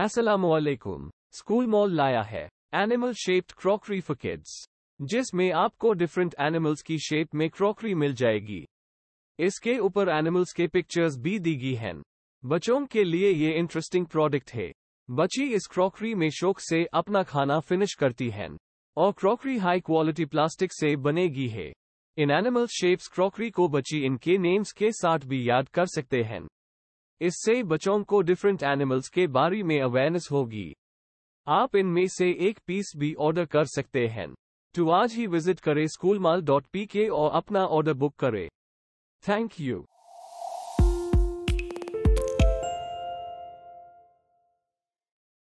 असलकुम school mall लाया है animal shaped crockery for kids जिसमें आपको डिफरेंट एनिमल्स की शेप में क्रॉकरी मिल जाएगी इसके ऊपर एनिमल्स के पिक्चर्स भी दी गई हैं बच्चों के लिए ये इंटरेस्टिंग प्रोडक्ट है बच्ची इस क्रॉकरी में शौक से अपना खाना फिनिश करती हैं और क्रॉकरी हाई क्वालिटी प्लास्टिक से बनेगी है इन एनिमल शेप्स क्रॉकरी को बच्ची इनके नेम्स के साथ भी याद कर सकते हैं इससे बच्चों को डिफरेंट एनिमल्स के बारे में अवेयरनेस होगी आप इनमें से एक पीस भी ऑर्डर कर सकते हैं टू आज ही विजिट करें school mall dot P K और अपना ऑर्डर बुक करें थैंक यू